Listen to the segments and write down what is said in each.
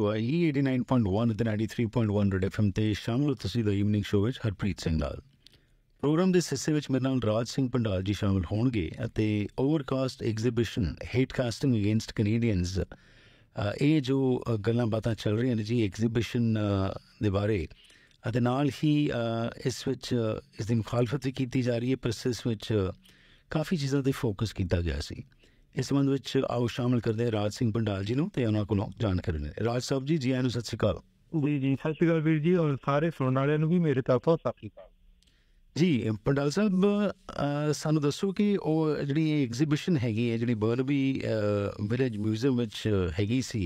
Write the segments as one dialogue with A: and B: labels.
A: Y 89.1 e ਤੇ 93.1 raid FM ਤੇ ਸ਼ਾਮਲ ਤੁਸੀਂ ਦਾ ਈਵਨਿੰਗ ਸ਼ੋਅ ਵਿੱਚ ਹਰਪ੍ਰੀਤ ਸਿੰਘ ਨਾਲ ਪ੍ਰੋਗਰਾਮ ਦੇ ਹਿੱਸੇ ਵਿੱਚ ਮੇਰੇ ਨਾਲ ਰਾਜ ਸਿੰਘ ਪੰਡਾਲ ਜੀ ਸ਼ਾਮਲ ਹੋਣਗੇ ਅਤੇ overcast exhibition hate casting against Canadians ਇਹ ਜੋ ਗੱਲਾਂ ਬਾਤਾਂ ਚੱਲ ਰਹੀਆਂ ਨੇ ਜੀ ਐਗਜ਼ੀਬਿਸ਼ਨ ਦੇ ਬਾਰੇ ਅਤੇ ਨਾਲ ਹੀ ਇਸ ਵਿੱਚ ਇਸ ਦੀ ਮੁਖਾਲਫਤ ਵੀ ਕੀਤੀ ਜਾ ਰਹੀ ਹੈ ਪ੍ਰੋਸੈਸ ਵਿੱਚ ਕਾਫੀ ਚੀਜ਼ਾਂ ਤੇ ਫੋਕਸ ਕੀਤਾ ਗਿਆ ਸੀ ਇਸ ਸੰਬੰਧ ਵਿੱਚ ਆਓ ਸ਼ਾਮਲ ਕਰਦੇ ਹਾਂ ਰਾਜ ਸਿੰਘ ਪੰਡਾਲ ਜੀ ਨੂੰ ਤੇ ਉਹਨਾਂ ਕੋਲੋਂ ਜਾਣਕਾਰੀ ਲੈਂਦੇ ਰਾਜ ਸਾਹਿਬ ਜੀ ਜੀ ਆਇਆਂ ਸਤਿ ਸ਼੍ਰੀ ਅਕਾਲ ਜੀ ਜੀ ਸਤਿ ਸ਼੍ਰੀ ਅਕਾਲ ਵੀਰ ਜੀ ਔਰ ਸਾਰੇ ਸੁਣਨ ਵਾਲਿਆਂ ਨੂੰ ਵੀ ਮੇਰੇ ਤਰਫੋਂ ਸਤਿ ਸ਼੍ਰੀ ਅਕਾਲ ਜੀ ਪੰਡਾਲ ਸਾਹਿਬ ਸਾਨੂੰ ਦੱਸੋ ਕਿ ਉਹ ਜਿਹੜੀ ਐਗਜ਼ੀਬਿਸ਼ਨ ਹੈਗੀ ਹੈ ਜਿਹੜੀ ਬਰਨਬੀ ਵਿਲੇਜ ਮਿਊਜ਼ੀਅਮ ਵਿੱਚ ਹੈਗੀ ਸੀ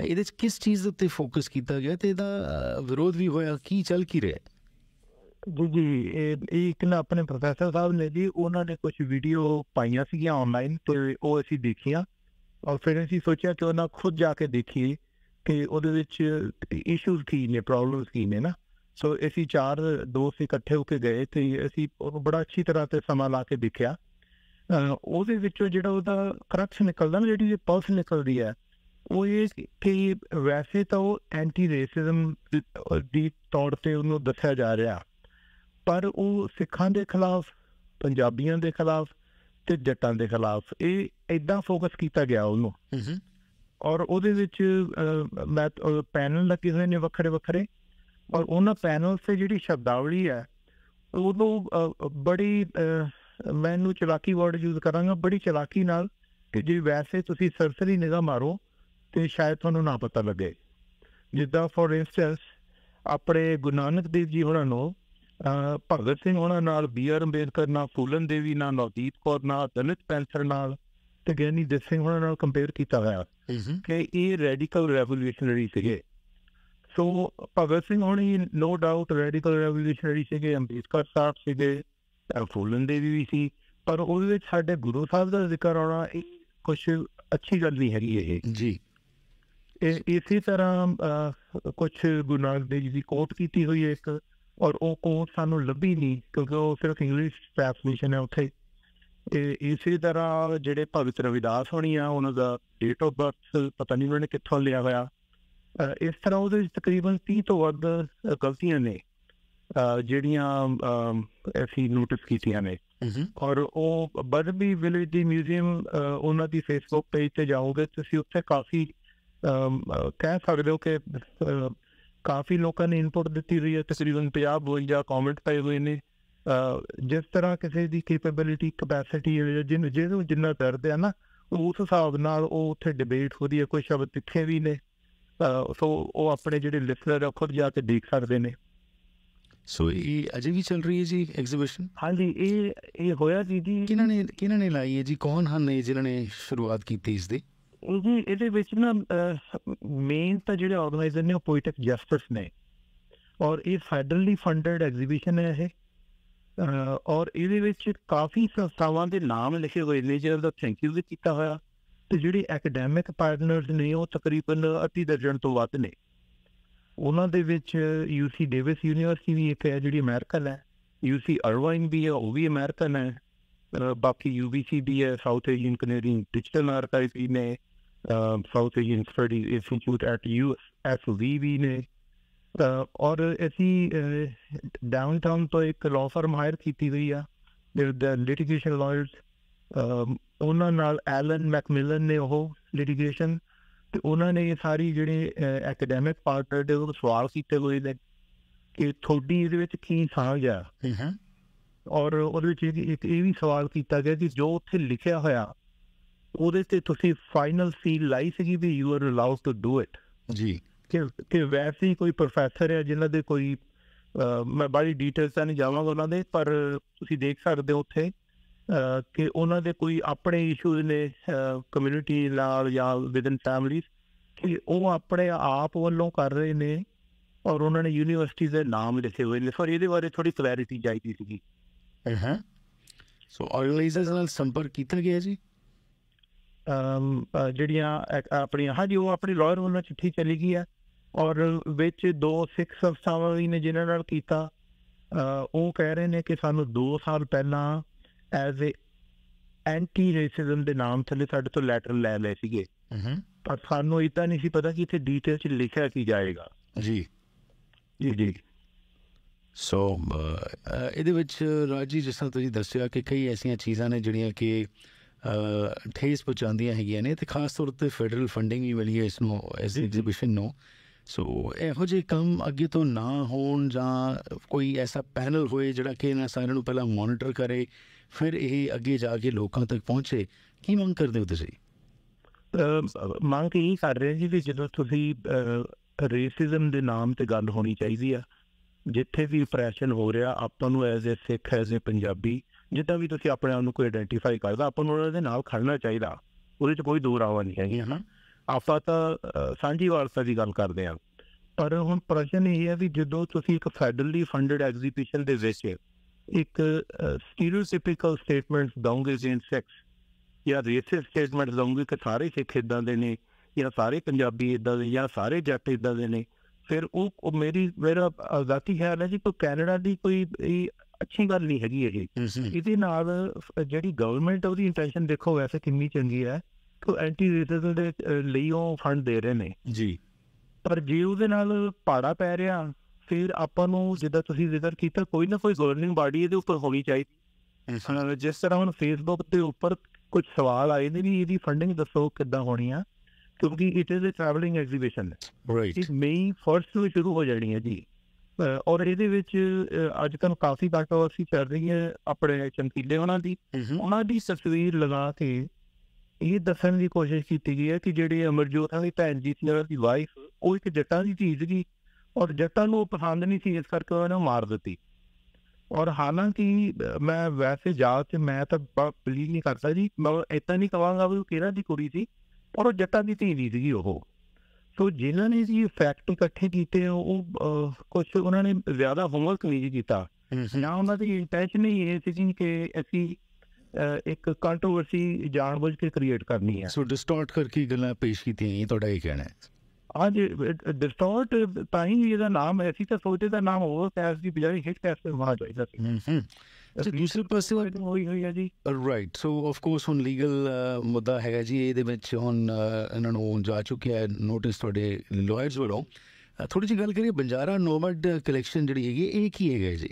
A: ਇਹਦੇ ਵਿੱਚ ਕਿਸ ਚੀਜ਼ ਉੱਤੇ ਫੋਕਸ ਕੀਤਾ ਗਿਆ ਤੇ ਇਹਦਾ ਵਿਰੋਧ ਵੀ ਹੋਇਆ ਕੀ ਚੱਲ ਕੀ ਰਿਹਾ
B: ਜੀ ਜੀ ਇਹ ਇੱਕ ਨਾ ਆਪਣੇ ਪ੍ਰੋਫੈਸਰ ਸਾਹਿਬ ਨੇ ਜੀ ਉਹਨਾਂ ਨੇ ਕੁਝ ਵੀਡੀਓ ਪਾਈਆਂ ਸੀਗੀਆਂ ਆਨਲਾਈਨ ਤੇ ਉਹ ਅਸੀਂ ਦੇਖੀਆਂ ਔਰ ਫਿਰ ਅਸੀਂ ਸੋਚਿਆ ਕਿ ਉਹਨਾਂ ਖੁਦ ਜਾ ਕੇ ਦੇਖੀਏ ਕਿ ਉਹਦੇ ਵਿੱਚ ਇਸ਼ੂਜ਼ ਕੀ ਨੇ ਪ੍ਰੋਬਲਮਸ ਕੀ ਨੇ ਨਾ ਸੋ ਅਸੀਂ ਚਾਰ ਦੋਸਤ ਇਕੱਠੇ ਹੋ ਕੇ ਗਏ ਤੇ ਅਸੀਂ ਉਹਨੂੰ ਬੜਾ ਅੱਛੀ ਤਰ੍ਹਾਂ ਤੇ ਸਮਾਂ ਲਾ ਕੇ ਦੇਖਿਆ ਉਹਦੇ ਵਿੱਚੋਂ ਜਿਹੜਾ ਉਹਦਾ ਕਰਕਸ ਨਿਕਲਦਾ ਨਾ ਜਿਹੜੀ ਪਲਸ ਨਿਕਲਦੀ ਹੈ ਉਹ ਇਹ ਕਿ ਵੈਸੇ ਤਾਂ ਉਹ ਐਂਟੀ ਰੇਸਿਜ਼ਮ ਦੀ ਤੌਰ ਤੇ ਉਹਨੂੰ ਦੱਸਿਆ ਜਾ ਰਿਹਾ ਪਰ ਉਹ ਸਿੱਖਾਂ ਦੇ ਖਿਲਾਫ ਪੰਜਾਬੀਆਂ ਦੇ ਖਿਲਾਫ ਤੇ ਜੱਟਾਂ ਦੇ ਖਿਲਾਫ ਇਹ ਐਦਾਂ ਫੋਕਸ ਕੀਤਾ ਗਿਆ ਉਹਨੂੰ ਹੂੰ ਔਰ ਉਹਦੇ ਵਿੱਚ ਮੈਂ ਪੈਨਲ ਲੱਗੇ ਹੋਏ ਨੇ ਵੱਖਰੇ ਵੱਖਰੇ ਔਰ ਉਹਨਾਂ ਪੈਨਲ ਤੇ ਜਿਹੜੀ ਸ਼ਬਦਾਵਲੀ ਹੈ ਉਹਨੂੰ ਬੜੀ ਨੂੰ ਚਲਾਕੀ ਵਰਡ ਯੂਜ਼ ਕਰਾਂਗਾ ਬੜੀ ਚਲਾਕੀ ਨਾਲ ਕਿ ਜੇ ਵੈਸੇ ਤੁਸੀਂ ਸਰਸਰੀ ਨਿਗਾਹ ਮਾਰੋ ਤੇ ਸ਼ਾਇਦ ਤੁਹਾਨੂੰ ਨਾ ਪਤਾ ਲੱਗੇ ਜਿੱਦਾਂ ਫੋਰ ਇਨਸਟੈਂਸ ਆਪਣੇ ਗੁਰੂ ਨਾਨਕ ਦੇਵ ਜੀ ਹੋਣਾ ਨੂੰ ਭਗਤ ਸਿੰਘ ਉਹਨਾਂ ਨਾਲ ਬੀ ਆਰ ਅੰਬੇਦਕਰ ਨਾਲ ਫੂਲਨ ਦੇਵੀ ਨਾਲ ਨਵਦੀਪ ਕੌਰ ਨਾਲ ਦਲਿਤ ਪੈਂਥਰ ਨਾਲ ਤੇ ਗੈਨੀ ਦੇ ਸਿੰਘ ਉਹਨਾਂ ਨਾਲ ਕੰਪੇਅਰ ਕੀਤਾ ਹੋਇਆ ਕਿ ਇਹ ਰੈਡੀਕਲ ਰੈਵੋਲੂਸ਼ਨਰੀ ਸੀਗੇ ਸੋ ਭਗਤ ਸਿੰਘ ਹੋਣੀ ਨੋ ਡਾਊਟ ਰੈਡੀਕਲ ਰੈਵੋਲੂਸ਼ਨਰੀ ਸੀਗੇ ਅੰਬੇਦਕਰ ਸਾਹਿਬ ਸੀਗੇ ਫੂਲਨ ਦੇਵੀ ਵੀ ਸੀ ਪਰ ਉਹਦੇ ਵਿੱਚ ਸਾਡੇ ਗੁਰੂ ਸਾਹਿਬ ਦਾ ਜ਼ਿਕਰ ਆਉਣਾ ਇਹ ਕੁਝ ਅੱਛੀ ਗੱਲ ਨਹੀਂ ਹੈਗੀ ਇਹ ਜੀ ਇਸੇ ਤਰ੍ਹਾਂ ਕੁਝ ਗੁਰੂ ਨਾਨਕ ਦੇਵ ਜੀ ਦੀ ਕੋਟ ਕੀਤੀ ਹੋਈ ਹੈ ਇੱਕ ਔਰ ਉਹ ਕੋਰਸ ਸਾਨੂੰ ਲੱਭੀ ਨਹੀਂ ਕਿਉਂਕਿ ਉਹ ਸਿਰਫ ਇੰਗਲਿਸ਼ ਟ੍ਰਾਂਸਲੇਸ਼ਨ ਹੈ ਉੱਥੇ ਤੇ ਇਸੇ ਤਰ੍ਹਾਂ ਜਿਹੜੇ ਭਗਤ ਰਵਿਦਾਸ ਹੋਣੀ ਆ ਉਹਨਾਂ ਦਾ ਡੇਟ ਆਫ ਬਰਥ ਪਤਾ ਨਹੀਂ ਉਹਨਾਂ ਨੇ ਕਿੱਥੋਂ ਲਿਆ ਹੋਇਆ ਇਸ ਤਰ੍ਹਾਂ ਉਹਦੇ ਵਿੱਚ ਤਕਰੀਬਨ 30 ਤੋਂ ਵੱਧ ਗਲਤੀਆਂ ਨੇ ਜਿਹੜੀਆਂ ਐਸੀ ਨੋਟਿਸ ਕੀਤੀਆਂ ਨੇ ਔਰ ਉਹ ਬਰਬੀ ਵਿਲੇਜ ਦੀ ਮਿਊਜ਼ੀਅਮ ਉਹਨਾਂ ਦੀ ਫੇਸਬੁੱਕ ਪੇਜ ਤੇ ਜਾਓਗੇ ਤੁਸੀਂ ਉੱਥੇ ਕਾਫੀ ਕਹਿ ਸਕਦੇ ਹੋ ਕਿ ਕਾਫੀ ਲੋਕਾਂ ਨੇ ਇਨਪੁਟ ਦਿੱਤੀ ਰਹੀ ਹੈ ਤਕਰੀਬਨ 50 ਬੋਲ ਜਾਂ ਕਮੈਂਟ ਪਏ ਹੋਏ ਨੇ ਜਿਸ ਤਰ੍ਹਾਂ ਕਿਸੇ ਦੀ ਕੈਪੇਬਿਲਿਟੀ ਕਪੈਸਿਟੀ ਜਿਹਨ ਜਿਹਨੂੰ ਜਿੰਨਾ ਦਰਦ ਹੈ ਨਾ ਉਸ ਹਿਸਾਬ ਨਾਲ ਉਹ ਉੱਥੇ ਡਿਬੇਟ ਹੋਦੀ ਹੈ ਕੋਈ ਸ਼ਬਦ ਤਿੱਖੇ ਵੀ ਨੇ ਸੋ ਉਹ ਆਪਣੇ ਜਿਹੜੇ ਲਿਸਨਰ ਖੁਦ ਜਾ ਕੇ ਦੇਖ ਸਕਦੇ ਨੇ ਸੋ ਇਹ
A: ਅਜੇ ਵੀ ਚੱਲ ਰਹੀ ਹੈ ਜੀ ਐਗਜ਼ੀਬਿਸ਼ਨ ਹਾਂਜੀ ਇਹ ਇਹ ਹੋਇਆ ਜੀ ਜੀ ਕਿਹਨਾਂ ਨੇ ਕਿਹਨਾਂ ਨੇ ਲਾਈ ਹੈ ਜੀ ਕੌਣ ਹਨ ਇਹ ਜਿਨ੍ਹਾਂ ਨੇ ਸ਼ੁਰੂਆਤ ਕੀਤੀ ਇਸ ਦੀ ਉਹਦੇ ਇਹਦੇ ਵਿੱਚ ਨਾ
B: ਮੇਨ ਤਾਂ ਜਿਹੜੇ ਆਰਗੇਨਾਈਜ਼ਰ ਨੇ ਉਹ ਪੋਇਟਿਕ ਜਸਟਿਸ ਨੇ ਔਰ ਇਹ ਫੈਡਰਲੀ ਫੰਡਡ ਐਗਜ਼ੀਬਿਸ਼ਨ ਹੈ ਇਹ ਔਰ ਇਹਦੇ ਵਿੱਚ ਕਾਫੀ ਸੰਸਥਾਵਾਂ ਦੇ ਨਾਮ ਲਿਖੇ ਹੋਏ ਨੇ ਜਿਹਨਾਂ ਦਾ ਥੈਂਕ ਯੂ ਵੀ ਕੀਤਾ ਹੋਇਆ ਤੇ ਜਿਹੜੇ ਐਕੈਡੈਮਿਕ ਪਾਰਟਨਰਸ ਨੇ ਉਹ ਤਕਰੀਬਨ 80 ਦਰਜਨ ਤੋਂ ਵੱਧ ਨੇ ਉਹਨਾਂ ਦੇ ਵਿੱਚ ਯੂਸੀ ਡੇਵਿਸ ਯੂਨੀਵਰਸਿਟੀ ਵੀ ਇੱਕ ਹੈ ਜਿਹੜੀ ਅਮਰੀਕਨ ਹੈ ਯੂਸੀ ਅਰਵਾਈਨ ਵੀ ਹੈ ਉਹ ਵੀ ਅਮਰੀਕਨ ਹੈ ਬਾਕੀ ਯੂਬੀਸੀ ਵੀ ਹੈ South Asian Canadian digital archive ਵੀ ਨੇ South Indian study institute at ਲੀਵੀ ਨੇ ਔਰ ਅਸੀਂ ਡਾਊਨਟਾਊਨ ਤੋਂ ਇੱਕ ਲਾਅ ਫਰਮ ਹਾਇਰ ਕੀਤੀ ਹੋਈ ਆ ਦੇ ਲਿਟੀਗੇਸ਼ਨ ਲਾਇਰਸ ਉਹਨਾਂ ਨਾਲ ਐਲਨ ਮੈਕਮਿਲਨ ਨੇ ਉਹ ਲਿਟੀਗੇਸ਼ਨ ਤੇ ਉਹਨਾਂ ਨੇ ਇਹ ਸਾਰੀ ਜਿਹੜੇ ਐਕੈਡੈਮਿਕ ਪਾਰਟਨਰ ਦੇ ਉਹ ਸਵਾਲ ਕੀਤੇ ਹੋਏ ਨੇ ਕਿ ਥੋੜੀ ਇਹਦੇ ਵਿੱਚ ਕੀ ਸਾਂਝ ਆ ਹਾਂ ਔਰ ਉਹਦੇ ਵਿੱਚ ਇੱਕ ਇਹ ਵੀ ਸਵਾਲ ਕੀਤਾ ਗਿਆ ਕਿ ਜੋ ਉੱਥੇ ਲਿਖਿਆ ਹੋਇਆ ਉਹਦੇ ਤੇ ਤੁਸੀਂ ਫਾਈਨਲ ਸੀਲ ਲਾਈ ਸੀਗੀ ਵੀ you are allowed to do it ਜੀ ਕਿ ਕਿ ਵੈਸੇ ਕੋਈ ਪ੍ਰੋਫੈਸਰ ਹੈ ਜਿਨ੍ਹਾਂ ਦੇ ਕੋਈ ਮੈਂ ਬੜੀ ਡੀਟੇਲਸ ਤਾਂ ਨਹੀਂ ਜਾਵਾਂਗਾ ਉਹਨਾਂ ਦੇ ਪਰ ਤੁਸੀਂ ਦੇਖ ਸਕਦੇ ਹੋ ਉੱਥੇ ਕਿ ਉਹਨਾਂ ਦੇ ਕੋਈ ਆਪਣੇ ਇਸ਼ੂਜ਼ ਨੇ ਕਮਿਊਨਿਟੀ ਨਾਲ ਜਾਂ ਵਿਦਨ ਫੈਮਿਲੀ ਕਿ ਉਹ ਆਪਣੇ ਆਪ ਵੱਲੋਂ ਕਰ ਰਹੇ ਨੇ ਔਰ ਉਹਨਾਂ ਨੇ ਯੂਨੀਵਰਸਿਟੀ ਦੇ ਨਾਮ ਲਿਖੇ ਹੋਏ ਨੇ ਸਰ ਇਹਦੇ ਬਾਰੇ ਥੋੜੀ ਕਲੈਰਿਟੀ ਚਾਹੀਦੀ ਸੀਗੀ
A: ਹਾਂ ਸੋ ਆਰਗੇਨਾਈਜ਼ਰਸ ਨਾਲ ਸੰਪਰਕ ਕੀਤਾ ਗਿਆ ਜੀ ਜਿਹੜੀਆਂ ਆਪਣੀਆਂ ਹਾਂਜੀ ਉਹ ਆਪਣੀ ਲਾਇਰ ਵੱਲੋਂ ਚਿੱਠੀ
B: ਚਲੀ ਗਈ ਹੈ ਔਰ ਵਿੱਚ ਦੋ ਸਿੱਖ ਸੰਸਥਾਵਾਂ ਵੀ ਨੇ ਜਿਨ੍ਹਾਂ ਨਾਲ ਕੀਤਾ ਉਹ ਕਹਿ ਰਹੇ ਨੇ ਕਿ ਸਾਨੂੰ 2 ਸਾਲ ਪਹਿਲਾਂ ਐਜ਼ ਅ ਐਂਟੀ ਰੇਸਿਜ਼ਮ ਦੇ ਨਾਮ ਥੱਲੇ ਸਾਡੇ ਤੋਂ ਲੈਟਰ ਲੈ ਲਏ ਸੀਗੇ ਪਰ ਸਾਨੂੰ ਤਾਂ ਨਹੀਂ ਸੀ ਪਤਾ ਕਿ ਇੱਥੇ ਡੀਟੇਲ 'ਚ ਲਿਖਿਆ ਕੀ ਜਾਏਗਾ
A: ਜੀ ਜੀ ਜੀ ਸੋ ਇਹਦੇ ਵਿੱਚ ਰਾਜੀ ਜਿਸ ਤਰ੍ਹਾਂ ਤੁਸੀਂ ਦੱਸਿਆ ਕਿ ਕਈ ਐਸੀਆਂ ਚੀਜ਼ਾਂ ਨੇ ਜਿਹੜੀਆਂ ਕਿ ਠੇਸ ਪਹੁੰਚਾਉਂਦੀਆਂ ਹੈਗੀਆਂ ਨੇ ਤੇ ਖਾਸ ਤੌਰ ਤੇ ਫੈਡਰਲ ਫੰਡਿੰਗ ਵੀ ਮਿਲੀ ਹੈ ਇਸ ਨੂੰ ਐਸ ਐਗਜ਼ੀਬਿਸ਼ਨ ਨੂੰ ਸੋ ਇਹੋ ਜਿਹੇ ਕੰਮ ਅੱਗੇ ਤੋਂ ਨਾ ਹੋਣ ਜਾਂ ਕੋਈ ਐਸਾ ਪੈਨਲ ਹੋਏ ਜਿਹੜਾ ਕਿ ਇਹਨਾਂ ਸਾਰਿਆਂ ਨੂੰ ਪਹਿਲਾਂ ਮੋਨੀਟਰ ਕਰੇ ਫਿਰ ਇਹ ਅੱਗੇ ਜਾ ਕੇ ਲੋਕਾਂ ਤੱਕ ਪਹੁੰਚੇ ਕੀ ਮੰਗ ਕਰਦੇ ਹੋ ਤੁਸੀਂ ਮੰਗ ਇਹ ਕਰ ਰਹੇ ਸੀ ਵੀ ਜਦੋਂ ਤੁਸੀਂ
B: ਰੇਸਿਜ਼ਮ ਦੇ ਨਾਮ ਤੇ ਗੱਲ ਹੋਣੀ ਚਾਹੀਦੀ ਆ ਜਿੱਥੇ ਵੀ ਪ੍ਰੈਸ਼ਨ ਹੋ ਰਿਹਾ ਆਪਾਂ ਨੂੰ as a Sikh as a Punjabi ਜਿੱਦਾਂ ਵੀ ਤੁਸੀਂ ਆਪਣੇ ਆਪ ਨੂੰ ਕੋਈ ਆਇਡੈਂਟੀਫਾਈ ਕਰਦਾ ਆਪਾਂ ਨੂੰ ਉਹਦੇ ਨਾਲ ਖੜਨਾ ਚਾਹੀਦਾ ਉਹਦੇ 'ਚ ਕੋਈ ਦੂਰ ਆਵਾ ਨਹੀਂ ਹੈਗੀ ਹਨਾ ਆਪਾਂ ਤਾਂ ਸਾਂਝੀ ਵਾਰਸਾ ਦੀ ਗੱਲ ਕਰਦੇ ਆ ਪਰ ਹੁਣ ਪ੍ਰਸ਼ਨ ਇਹ ਹੈ ਵੀ ਜਦੋਂ ਤੁਸੀਂ ਇੱਕ ਫੈਡਰਲੀ ਫੰਡਡ ਐਗਜ਼ੀਬਿਸ਼ਨ ਦੇ ਵਿੱਚ ਇੱਕ ਸਟੀਰੀਓਟਿਪੀਕਲ ਸਟੇਟਮੈਂਟਸ ਦਵੋਗੇ ਜੇ ਸੈਕਸ ਜਾਂ ਰੇਸਿਸ ਸਟੇਟਮੈਂਟਸ ਦਵੋਗੇ ਕਿ ਸਾਰੇ ਸਿੱਖ ਇਦਾਂ ਦੇ ਨੇ ਜਾਂ ਸਾਰੇ ਪੰਜਾਬੀ ਇਦਾਂ ਦੇ ਜਾਂ ਸਾਰੇ ਜੱਟ ਇਦਾਂ ਦੇ ਨੇ ਫਿਰ ਉਹ ਮੇਰੀ ਮੇਰਾ ਜ਼ਾਤੀ ਹੈ ਹੈ ਜੀ ਕੋਈ ਕੈਨੇਡਾ ਦੀ ਕੋਈ ਅੱਛੀ ਗੱਲ ਨਹੀਂ ਹੈਗੀ ਇਹ ਇਹਦੇ ਨਾਲ ਜਿਹੜੀ ਗਵਰਨਮੈਂਟ ਉਹਦੀ ਇੰਟੈਂਸ਼ਨ ਦੇਖੋ ਵੈਸੇ ਕਿੰਨੀ ਚੰਗੀ ਹੈ ਕਿ ਐਂਟੀ ਰੇਸਿਜ਼ਮ ਦੇ ਲਈ ਉਹ ਫੰਡ ਦੇ ਰਹੇ ਨੇ ਜੀ ਪਰ ਜੇ ਉਹਦੇ ਨਾਲ ਪਾੜਾ ਪੈ ਰਿਹਾ ਫਿਰ ਆਪਾਂ ਨੂੰ ਜਿੱਦਾਂ ਤੁਸੀਂ ਜ਼ਿਕਰ ਕੀਤਾ ਕੋਈ ਨਾ ਕੋਈ ਗਵਰਨਿੰਗ ਬਾਡੀ ਇਹਦੇ ਉੱਪਰ ਹੋਣੀ ਚਾਹੀਦੀ ਇਸ ਜਿਸ ਤਰ੍ਹਾਂ ਹੁਣ ਫੇਸਬੁੱਕ ਤੇ ਉੱਪਰ ਕੁਝ ਸਵਾਲ ਆਏ ਨੇ ਵੀ ਇਹਦੀ ਫੰਡਿੰਗ ਦੱਸੋ ਕਿੱਦਾਂ ਹੋਣੀ ਆ ਕਿਉਂਕਿ it is a travelling exhibition right ਇਸ ਮਈ ਫਰਸਟ ਸ਼ੁਰੂ ਹੋ ਜਾਣੀ ਹੈ ਜੀ ਔਰ ਇਹਦੇ ਵਿੱਚ ਅੱਜ ਕੱਲ ਕਾਫੀ ਕੰਟਰੋਵਰਸੀ ਚੱਲ ਰਹੀ ਹੈ ਆਪਣੇ ਚਮਕੀਲੇ ਉਹਨਾਂ ਦੀ ਉਹਨਾਂ ਦੀ ਤਸਵੀਰ ਲਗਾ ਕੇ ਇਹ ਦੱਸਣ ਦੀ ਕੋਸ਼ਿਸ਼ ਕੀਤੀ ਗਈ ਹੈ ਕਿ ਜਿਹੜੀ ਅਮਰਜੋਤ ਦੀ ਭੈਣ ਜੀ ਸੀ ਉਹਨਾਂ ਦੀ ਵਾਈਫ ਉਹ ਇੱਕ ਜੱਟਾਂ ਦੀ ਧੀ ਸੀ ਔਰ ਜੱਟਾਂ ਨੂੰ ਪਸੰਦ ਨਹੀਂ ਸੀ ਇਸ ਕਰਕੇ ਉਹਨਾਂ ਨੂੰ ਮਾਰ ਦਿੱਤੀ ਔਰ ਹਾਲਾਂਕਿ ਮੈਂ ਵੈਸੇ ਜਾ ਕੇ ਮੈਂ ਤਾਂ ਬਲੀਵ ਨਹੀਂ ਕਰਦਾ ਜੀ ਮੈਂ ਇਦਾਂ ਨਹੀਂ ਕਹਾਂਗਾ ਕਿ ਉਹ ਦੀ ਕੁੜੀ ਸੀ ਔਰ ਉਹ ਜੱਟਾਂ ਦੀ ਧੀ ਨਹੀਂ ਉਹ ਸੋ ਜਿਨ੍ਹਾਂ ਨੇ ਜੀ ਫੈਕਟ ਇਕੱਠੇ ਕੀਤੇ ਉਹ ਕੁਝ ਉਹਨਾਂ ਨੇ ਜ਼ਿਆਦਾ ਹੋਮਵਰਕ ਨਹੀਂ ਕੀਤਾ ਨਾ ਉਹਨਾਂ ਦੀ ਇੰਟੈਂਸ਼ਨ ਹੀ ਇਹ ਸੀ ਕਿ ਅਸੀਂ ਇੱਕ ਕੰਟਰੋਵਰਸੀ
A: ਜਾਣਬੁੱਝ ਕੇ ਕ੍ਰੀਏਟ ਕਰਨੀ ਹੈ ਸੋ ਡਿਸਟੋਰਟ ਕਰਕੇ ਗੱਲਾਂ ਪੇਸ਼ ਕੀਤੀਆਂ ਇਹ ਤੁਹਾਡਾ ਇਹ ਕਹਿਣਾ ਹੈ
B: ਅੱਜ ਡਿਸਟੋਰਟ ਤਾਂ ਹੀ ਇਹਦਾ ਨਾਮ ਐਸੀ ਤਾਂ ਸੋਚੇ ਦਾ ਨਾਮ ਕਿ ਐਸ ਦੀ ਬਜਾਏ ਹਿੱਟ ਟੈਸਟ ਤੇ
A: ਵਾਹ ਜਾਈਦਾ ਸੀ ਦੂਸਰੇ ਪਾਸੇ ਵਾਲੀ ਹੋਈ ਹੋਈ ਹੈ ਜੀ ਰਾਈਟ ਸੋ ਆਫ ਕੋਰਸ ਹੁਣ ਲੀਗਲ ਮੁੱਦਾ ਹੈਗਾ ਜੀ ਇਹਦੇ ਵਿੱਚ ਹੁਣ ਇਹਨਾਂ ਨੂੰ ਜਾ ਚੁੱਕਿਆ ਹੈ ਨੋਟਿਸ ਤੁਹਾਡੇ ਲਾਇਰਸ ਵੱਲੋਂ ਥੋੜੀ ਜਿਹੀ ਗੱਲ ਕਰੀਏ ਬੰਜਾਰਾ ਨੋਮਡ ਕਲੈਕਸ਼ਨ ਜਿਹੜੀ ਹੈਗੀ ਇਹ ਕੀ ਹੈਗਾ ਜੀ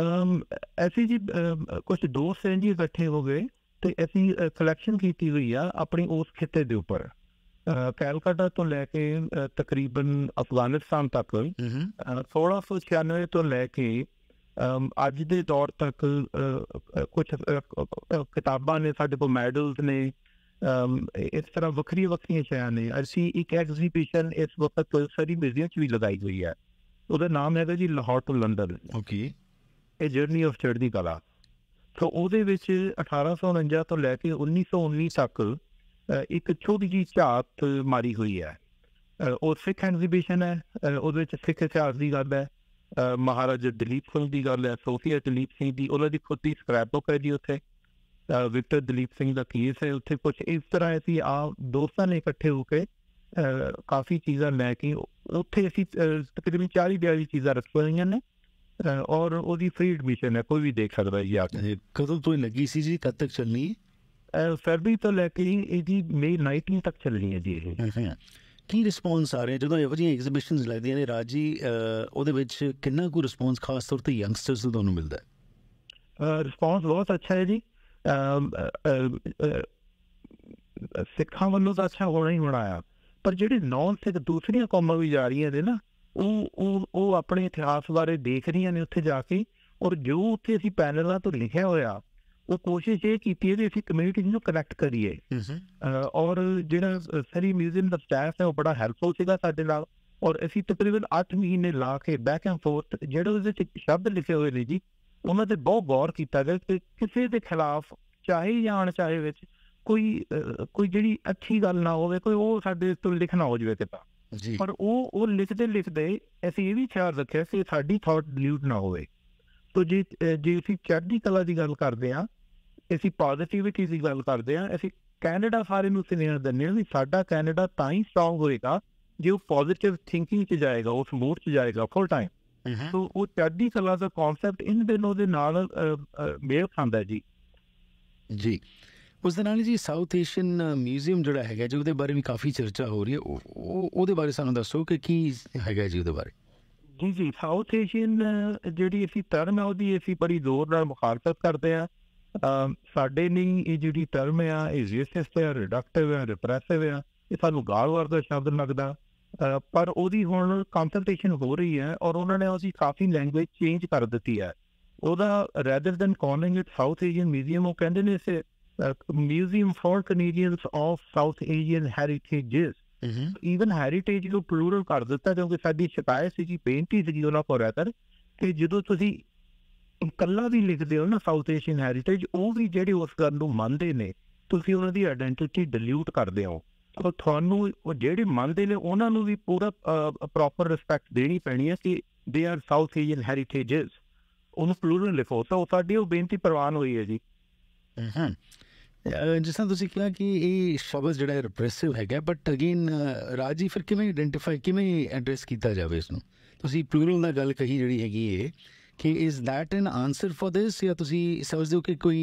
A: ਅਮ
B: ਐਸੀ ਜੀ ਕੁਝ
A: ਦੋ ਜੀ ਇਕੱਠੇ ਹੋ ਗਏ ਤੇ ਅਸੀਂ
B: ਕਲੈਕਸ਼ਨ ਕੀਤੀ ਹੋਈ ਆ ਆਪਣੀ ਉਸ ਖਿੱਤੇ ਦੇ ਉੱਪਰ ਕੈਲਕਟਾ ਤੋਂ ਲੈ ਕੇ ਤਕਰੀਬਨ ਅਫਗਾਨਿਸਤਾਨ ਤੱਕ 1696 ਤੋਂ ਲੈ ਕੇ ਅੱਜ ਦੇ ਦੌਰ ਤੱਕ ਕੁਝ ਕਿਤਾਬਾਂ ਨੇ ਸਾਡੇ ਕੋਲ ਮੈਡਲਸ ਨੇ ਇਸ ਤਰ੍ਹਾਂ ਵੱਖਰੀ ਵੱਖਰੀਆਂ ਚਾਹਾਂ ਨੇ ਅਸੀਂ ਇੱਕ ਐਗਜ਼ੀਬਿਸ਼ਨ ਇਸ ਵਕਤ ਸਰੀ ਮਿਊਜ਼ੀਅਮ ਚ ਵੀ ਲਗਾਈ ਹੋਈ ਹੈ ਉਹਦਾ ਨਾਮ ਹੈਗਾ ਜੀ ਲਾਹੌਰ ਤੋਂ ਲੰਡਨ ਓਕੇ ਇਹ ਜਰਨੀ ਆਫ ਚੜ੍ਹਦੀ ਕਲਾ ਸੋ ਉਹਦੇ ਵਿੱਚ 1849 ਤੋਂ ਲੈ ਕੇ 1919 ਤੱਕ ਇੱਕ ਛੋਟੀ ਜੀ ਝਾਤ ਮਾਰੀ ਹੋਈ ਹੈ ਉਹ ਸਿੱਖ ਐਗਜ਼ੀਬਿਸ਼ਨ ਹੈ ਉਹਦੇ ਵਿੱਚ ਸਿੱਖ ਇਤਿਹਾਸ ਦੀ ਗੱਲ ਹੈ ਮਹਾਰਾਜਾ ਦਲੀਪ ਸਿੰਘ ਦੀ ਗੱਲ ਹੈ ਸੋਫੀਆ ਦਲੀਪ ਸਿੰਘ ਦੀ ਉਹਨਾਂ ਦੀ ਖੁਦ ਦੀ ਸਕ੍ਰੈਪਬੁੱਕ ਹੈ ਜੀ ਉੱਥੇ ਵਿਕਟਰ ਦਲੀਪ ਸਿੰਘ ਦਾ ਕੇਸ ਹੈ ਉੱਥੇ ਕੁਝ ਇਸ ਤਰ੍ਹਾਂ ਹੈ ਕਿ ਆ ਦੋਸਤਾਂ ਨੇ ਇਕੱਠੇ ਹੋ ਕੇ ਕਾਫੀ ਚੀਜ਼ਾਂ ਲੈ ਕੇ ਉੱਥੇ ਅਸੀਂ ਤਕਰੀਬਨ 40 42 ਚੀਜ਼ਾਂ ਰੱਖੀਆਂ ਨੇ ਔਰ ਉਹਦੀ ਫ੍ਰੀ ਐਡਮਿਸ਼ਨ ਹੈ ਕੋਈ ਵੀ ਦੇਖ ਸਕਦਾ ਹੈ ਆ ਕੇ ਕਦੋਂ ਤੋਂ ਲੱਗੀ ਸੀ ਜੀ ਕਦ ਤੱਕ ਚੱਲਣੀ
A: ਹੈ ਫਰਵਰੀ ਤੋਂ ਲੈ ਕੇ ਇਹਦੀ ਮਈ 19 ਤੱਕ ਚੱਲਣੀ ਹੈ ਜੀ ਇਹ ਕੀ ਰਿਸਪੌਂਸ ਆ ਰਹੇ ਜਦੋਂ ਇਹੋ ਜਿਹੀਆਂ ਐਗਜ਼ੀਬਿਸ਼ਨਸ ਲੱਗਦੀਆਂ ਨੇ ਰਾਜੀ ਉਹਦੇ ਵਿੱਚ ਕਿੰਨਾ ਕੁ ਰਿਸਪੌਂਸ ਖਾਸ ਤੌਰ ਤੇ ਯੰਗਸਟਰਸ ਨੂੰ ਤੁਹਾਨੂੰ ਮਿਲਦਾ
B: ਹੈ ਰਿਸਪੌਂਸ ਬਹੁਤ ਅੱਛਾ ਹੈ ਜੀ ਸਿੱਖਾਂ ਵੱਲੋਂ ਤਾਂ ਅੱਛਾ ਹੋਣਾ ਹੀ ਹੋਣਾ ਆ ਪਰ ਜਿਹੜੇ ਨੌਨ ਸਿੱਖ ਦੂਸਰੀਆਂ ਕੌਮਾਂ ਵੀ ਜਾ ਰਹੀਆਂ ਨੇ ਨਾ ਉਹ ਉਹ ਉਹ ਆਪਣੇ ਇਤਿਹਾਸ ਬਾਰੇ ਦੇਖ ਰਹੀਆਂ ਨੇ ਉੱਥੇ ਜਾ ਕੇ ਔਰ ਜੋ ਉੱਥੇ ਅਸੀਂ ਪੈਨਲਾਂ ਤੋਂ ਲਿਖਿਆ ਹੋਇਆ ਉਹ ਕੋਸ਼ਿਸ਼ ਇਹ ਕੀਤੀ ਹੈ ਕਿ ਅਸੀਂ ਕਮਿਊਨਿਟੀ ਨੂੰ ਕਨੈਕਟ ਕਰੀਏ ਔਰ ਜਿਹੜਾ ਸਰੀ ਮਿਊਜ਼ੀਅਮ ਦਾ ਸਟਾਫ ਹੈ ਉਹ ਬੜਾ ਹੈਲਪਫੁਲ ਸੀਗਾ ਸਾਡੇ ਨਾਲ ਔਰ ਅਸੀਂ ਤਕਰੀਬਨ 8 ਮਹੀਨੇ ਲਾ ਕੇ ਬੈਕ ਐਂਡ ਫੋਰਥ ਜਿਹੜੇ ਉਹਦੇ ਵਿੱਚ ਸ਼ਬਦ ਲਿਖੇ ਹੋਏ ਨੇ ਜੀ ਉਹਨਾਂ ਤੇ ਬਹੁਤ ਗੌਰ ਕੀਤਾ ਗਿਆ ਕਿ ਕਿਸੇ ਦੇ ਖਿਲਾਫ ਚਾਹੇ ਜਾਂ ਚਾਹੇ ਵਿੱਚ ਕੋਈ ਕੋਈ ਜਿਹੜੀ ਅੱਛੀ ਗੱਲ ਨਾ ਹੋਵੇ ਕੋਈ ਉਹ ਸਾਡੇ ਤੋਂ ਲਿਖਣਾ ਹੋ ਜਵੇ ਕਿਤਾ ਜੀ ਪਰ ਉਹ ਉਹ ਲਿਖਦੇ ਲਿਖਦੇ ਅਸੀਂ ਇਹ ਵੀ ਖਿਆਲ ਰੱਖਿਆ ਕਿ ਸਾਡੀ ਥਾਟ ਡਿਲੀਟ ਨਾ ਹੋਵੇ ਤੋ ਜੀ ਜੀ ਅਸੀਂ ਚੜ੍ਹਦੀ ਕਲਾ ਦੀ ਗੱਲ ਕਰਦੇ ਆ ਅਸੀਂ ਪੋਜ਼ਿਟਿਵਿਟੀ ਦੀ ਗੱਲ ਕਰਦੇ ਆ ਅਸੀਂ ਕੈਨੇਡਾ ਸਾਰੇ ਨੂੰ ਸਿਨੇਰ ਦਿੰਦੇ ਆ ਵੀ ਸਾਡਾ ਕੈਨੇਡਾ ਤਾਂ ਹੀ ਸਟਰੋਂਗ ਹੋਏਗਾ ਜੇ ਉਹ ਪੋਜ਼ਿਟਿਵ ਥਿੰਕਿੰਗ 'ਚ ਜਾਏਗਾ ਉਸ ਮੂਡ 'ਚ ਜਾਏਗਾ ਫੁੱਲ ਟਾਈਮ ਸੋ ਉਹ ਚੜ੍ਹਦੀ ਕਲਾ ਦਾ
A: ਕਨਸੈਪਟ ਇਨ ਦੇ ਨਾਲ ਦੇ ਨਾਲ ਮੇਲ ਖਾਂਦਾ ਜੀ ਜੀ ਉਸ ਦੇ ਨਾਲ ਜੀ ਸਾਊਥ ਏਸ਼ੀਅਨ ਮਿਊਜ਼ੀਅਮ ਜਿਹੜਾ ਹੈਗਾ ਜੀ ਉਹਦੇ ਬਾਰੇ ਵੀ ਕਾਫੀ ਚਰਚਾ ਹੋ ਰਹੀ ਹੈ ਉਹ ਉਹਦੇ ਬਾਰੇ ਸਾਨੂੰ ਦੱਸੋ ਕਿ ਕੀ ਹੈਗਾ ਜੀ ਉਹਦੇ ਬਾਰੇ
B: ਜੀ ਜੀ ਸਾਊਥ ਏਸ਼ੀਅਨ ਜਿਹੜੀ ਅਸੀਂ ਟਰਮ ਹੈ ਉਹਦੀ ਅਸੀਂ ਬੜੀ ਜ਼ੋਰ ਨਾਲ ਮੁਖਾਲਫਤ ਕਰਦੇ ਆ ਸਾਡੇ ਨਹੀਂ ਇਹ ਜਿਹੜੀ ਟਰਮ ਆ ਇਹ ਰੇਸਿਸਟ ਆ ਰਿਡਕਟਿਵ ਹੈ ਰਿਪਰੈਸਿਵ ਆ ਇਹ ਸਾਨੂੰ ਵਰ ਦਾ ਸ਼ਬਦ ਲੱਗਦਾ ਪਰ ਉਹਦੀ ਹੁਣ ਕੰਸਲਟੇਸ਼ਨ ਹੋ ਰਹੀ ਹੈ ਔਰ ਉਹਨਾਂ ਨੇ ਉਹਦੀ ਕਾਫੀ ਲੈਂਗੁਏਜ ਚੇਂਜ ਕਰ ਦਿੱਤੀ ਹੈ ਉਹਦਾ rather than calling it South Asian museum ਉਹ ਕਹਿੰਦੇ ਨੇ say museum for Canadians of South Asian heritages even heritage ਨੂੰ ਪਲੂਰਲ ਕਰ ਦਿੱਤਾ ਕਿਉਂਕਿ ਸਾਡੀ ਸ਼ਿਕਾਇਤ ਸੀ ਜੀ ਬੇਨਤੀ ਸੀ ਉਹਨਾਂ ਕੋਲ ਰੈਦਰ ਕਿ ਜਦੋਂ ਤੁਸੀਂ ਕੱਲਾ ਵੀ ਲਿਖਦੇ ਹੋ ਨਾ ਸਾਊਥ ਏਸ਼ੀਅਨ ਹੈਰੀਟੇਜ ਉਹ ਵੀ ਜਿਹੜੇ ਉਸ ਗੱਲ ਨੂੰ ਮੰਨਦੇ ਨੇ ਤੁਸੀਂ ਉਹਨਾਂ ਦੀ ਆਇਡੈਂਟੀਟੀ ਡਿਲੂਟ ਕਰਦੇ ਹੋ ਤਾਂ ਤੁਹਾਨੂੰ ਉਹ ਜਿਹੜੇ ਮੰਨਦੇ ਨੇ ਉਹਨਾਂ ਨੂੰ ਵੀ ਪੂਰਾ ਪ੍ਰੋਪਰ ਰਿਸਪੈਕਟ ਦੇਣੀ ਪੈਣੀ ਹੈ ਕਿ ਦੇ ਆਰ ਸਾਊਥ ਏਸ਼ੀਅਨ ਹੈਰੀਟੇਜਸ ਉਹਨੂੰ ਪਲੂਰਲ ਲਿਖੋ ਤਾਂ ਉਹ ਸਾਡੀ ਉਹ ਬੇਨਤੀ ਪ੍ਰਵਾਨ ਹੋਈ ਹੈ ਜੀ
A: ਹਾਂ ਜਿਸ ਤਰ੍ਹਾਂ ਤੁਸੀਂ ਕਿਹਾ ਕਿ ਇਹ ਸ਼ਬਦ ਜਿਹੜਾ ਰਿਪਰੈਸਿਵ ਹੈਗਾ ਬਟ ਅਗੇਨ ਰਾਜੀ ਫਿਰ ਕਿਵੇਂ ਆਇਡੈਂਟੀਫਾਈ ਕਿਵੇਂ ਐਡਰੈਸ ਕੀਤਾ ਜਾਵੇ ਇਸ ਨੂੰ ਤੁਸੀਂ ਪਲੂਰਲ ਦਾ ਗੱਲ ਕਹੀ ਜਿਹੜੀ ਹੈਗੀ ਏ ਕਿ is that in answer for this ਯਾ ਤੁਸੀਂ ਸਮਝਦੇ ਹੋ ਕਿ ਕੋਈ